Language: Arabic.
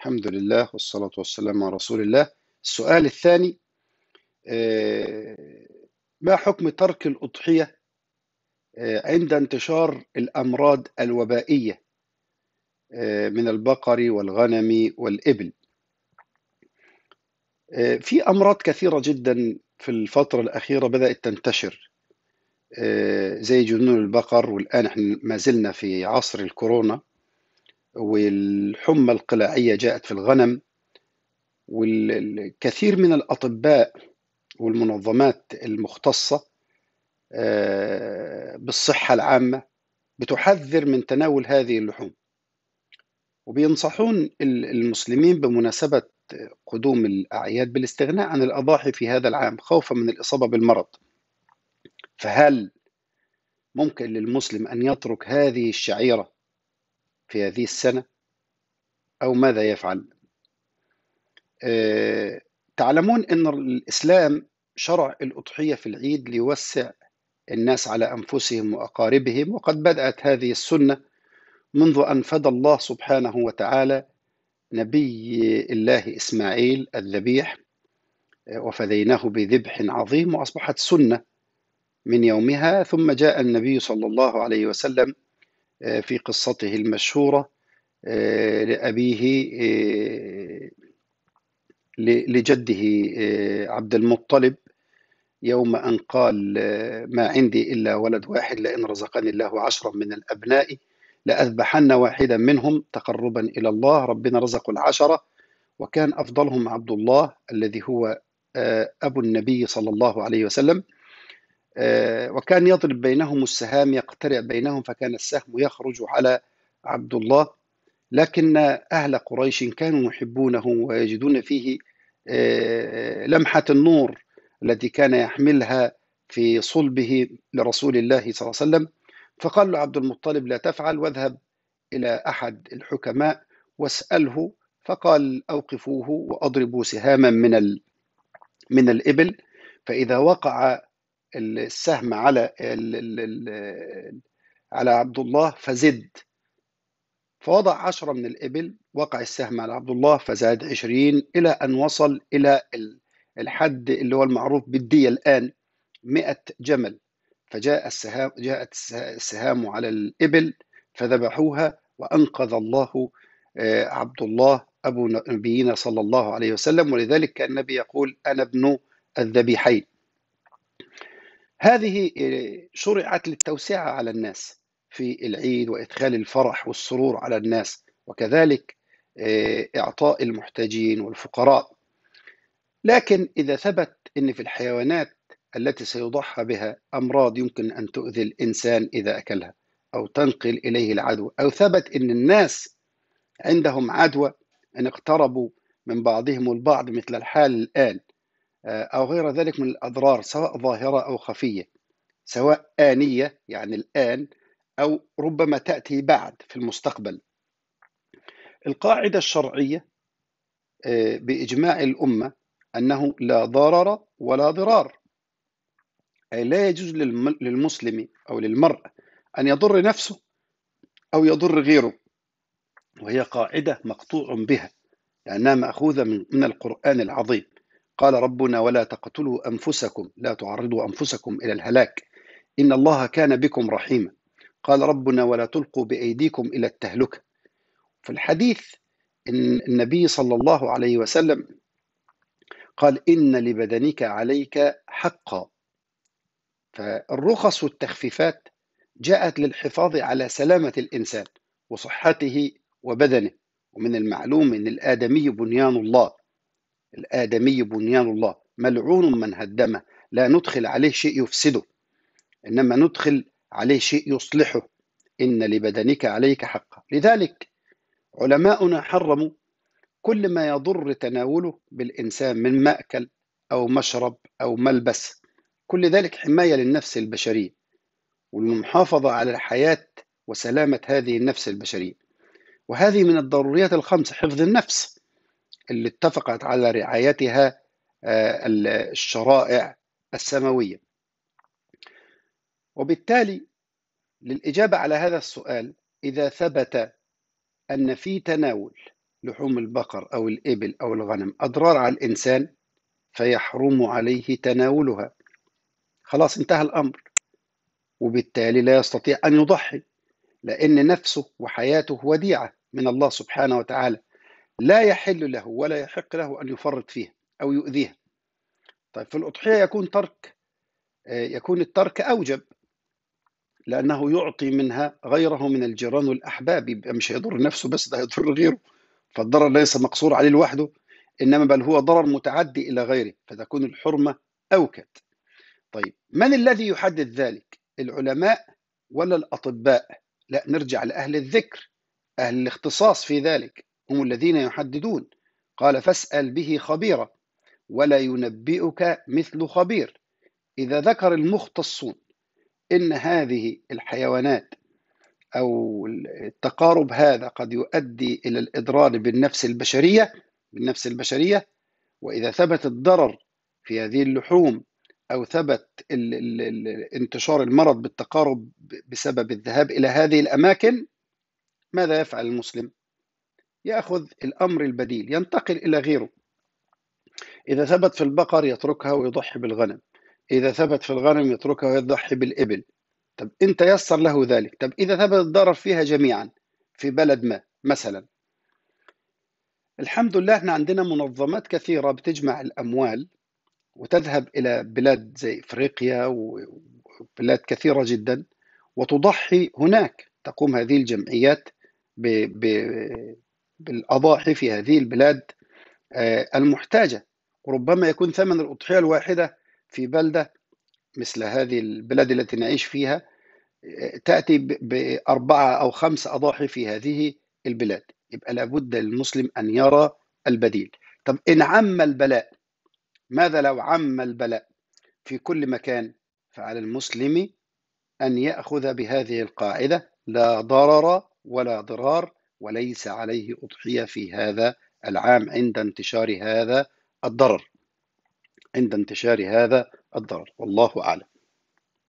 الحمد لله والصلاة والسلام على رسول الله السؤال الثاني آه، ما حكم ترك الأضحية آه، عند انتشار الأمراض الوبائية آه، من البقر والغنم والإبل في أمراض كثيرة جدا في الفترة الأخيرة بدأت تنتشر زي جنون البقر والآن احنا ما زلنا في عصر الكورونا والحمى القلاعية جاءت في الغنم والكثير من الأطباء والمنظمات المختصة آه، بالصحة العامة بتحذر من تناول هذه اللحوم وبينصحون المسلمين بمناسبة قدوم الأعياد بالاستغناء عن الأضاحي في هذا العام خوفا من الإصابة بالمرض فهل ممكن للمسلم أن يترك هذه الشعيرة في هذه السنة أو ماذا يفعل آه، تعلمون أن الإسلام شرع الأضحية في العيد ليوسع الناس على أنفسهم وأقاربهم وقد بدأت هذه السنة منذ أن فدى الله سبحانه وتعالى نبي الله إسماعيل الذبيح آه، وفديناه بذبح عظيم وأصبحت سنة من يومها ثم جاء النبي صلى الله عليه وسلم آه، في قصته المشهورة آه، لأبيه آه، لجده عبد المطلب يوم أن قال ما عندي إلا ولد واحد لئن رزقني الله عشرا من الأبناء لأذبحن واحدا منهم تقربا إلى الله ربنا رزق العشرة وكان أفضلهم عبد الله الذي هو أبو النبي صلى الله عليه وسلم آه، وكان يضرب بينهم السهام يقترع بينهم فكان السهم يخرج على عبد الله لكن أهل قريش كانوا يحبونه ويجدون فيه آه، لمحة النور التي كان يحملها في صلبه لرسول الله صلى الله عليه وسلم فقال له عبد المطلب لا تفعل واذهب إلى أحد الحكماء واسأله فقال أوقفوه وأضربوا سهاما من من الإبل فإذا وقع السهم على على عبد الله فزد فوضع عشرة من الإبل وقع السهم على عبد الله فزاد عشرين إلى أن وصل إلى الحد اللي هو المعروف بالدية الآن مئة جمل فجاء السهام جاءت السهام على الإبل فذبحوها وأنقذ الله آه، عبد الله أبو نبينا صلى الله عليه وسلم ولذلك كان النبي يقول أنا ابن الذبيحين هذه آه، شرعت للتوسعة على الناس في العيد وإدخال الفرح والسرور على الناس وكذلك آه، إعطاء المحتاجين والفقراء لكن إذا ثبت أن في الحيوانات التي سيضحى بها أمراض يمكن أن تؤذي الإنسان إذا أكلها أو تنقل إليه العدوى أو ثبت أن الناس عندهم عدوى أن اقتربوا من بعضهم البعض مثل الحال الآن آه، أو غير ذلك من الأضرار سواء ظاهرة أو خفية سواء آنية يعني الآن أو ربما تأتي بعد في المستقبل القاعدة الشرعية آه، بإجماع الأمة أنه لا ضرر ولا ضرار أي لا يجوز للمسلم أو للمرء أن يضر نفسه أو يضر غيره وهي قاعدة مقطوع بها لأنها مأخوذة من القرآن العظيم قال ربنا ولا تقتلوا انفسكم لا تعرضوا انفسكم الى الهلاك ان الله كان بكم رحيما قال ربنا ولا تلقوا بايديكم الى التهلكه في الحديث ان النبي صلى الله عليه وسلم قال ان لبدنك عليك حقا فالرخص والتخفيفات جاءت للحفاظ على سلامه الانسان وصحته وبدنه ومن المعلوم ان الادمي بنيان الله الآدمي بنيان الله ملعون من هدمه لا ندخل عليه شيء يفسده إنما ندخل عليه شيء يصلحه إن لبدنك عليك حقا لذلك علماؤنا حرموا كل ما يضر تناوله بالإنسان من مأكل أو مشرب أو ملبس كل ذلك حماية للنفس البشرية والمحافظة على الحياة وسلامة هذه النفس البشرية وهذه من الضروريات الخمس حفظ النفس اللي اتفقت على رعايتها آه، الشرائع السماويه وبالتالي للاجابه على هذا السؤال اذا ثبت ان في تناول لحوم البقر او الابل او الغنم اضرار على الانسان فيحرم عليه تناولها خلاص انتهى الامر وبالتالي لا يستطيع ان يضحي لان نفسه وحياته وديعه من الله سبحانه وتعالى لا يحل له ولا يحق له أن يفرط فيها أو يؤذيها طيب في الأضحية يكون ترك آه، يكون الترك أوجب لأنه يعطي منها غيره من الجيران والأحباب يبقى مش هيضر نفسه بس ده هيضر غيره فالضرر ليس مقصور عليه لوحده إنما بل هو ضرر متعدي إلى غيره فتكون الحرمة أوكد طيب من الذي يحدد ذلك العلماء ولا الأطباء لا نرجع لأهل الذكر أهل الاختصاص في ذلك هم الذين يحددون قال فاسأل به خبيرا ولا ينبئك مثل خبير إذا ذكر المختصون إن هذه الحيوانات أو التقارب هذا قد يؤدي إلى الإضرار بالنفس البشرية بالنفس البشرية وإذا ثبت الضرر في هذه اللحوم أو ثبت انتشار المرض بالتقارب بسبب الذهاب إلى هذه الأماكن ماذا يفعل المسلم؟ يأخذ الأمر البديل ينتقل إلى غيره إذا ثبت في البقر يتركها ويضحي بالغنم إذا ثبت في الغنم يتركها ويضحي بالإبل طب أنت يسر له ذلك طب إذا ثبت الضرر فيها جميعا في بلد ما مثلا الحمد لله احنا عندنا منظمات كثيرة بتجمع الأموال وتذهب إلى بلاد زي إفريقيا وبلاد كثيرة جدا وتضحي هناك تقوم هذه الجمعيات بالأضاحي في هذه البلاد آه، المحتاجة وربما يكون ثمن الأضحية الواحدة في بلدة مثل هذه البلاد التي نعيش فيها آه، تأتي بأربعة أو خمس أضاحي في هذه البلاد يبقى لابد للمسلم أن يرى البديل طب إن عم البلاء ماذا لو عم البلاء في كل مكان فعلى المسلم أن يأخذ بهذه القاعدة لا ضرر ولا ضرار وليس عليه أضحية في هذا العام عند انتشار هذا الضرر عند انتشار هذا الضرر والله أعلم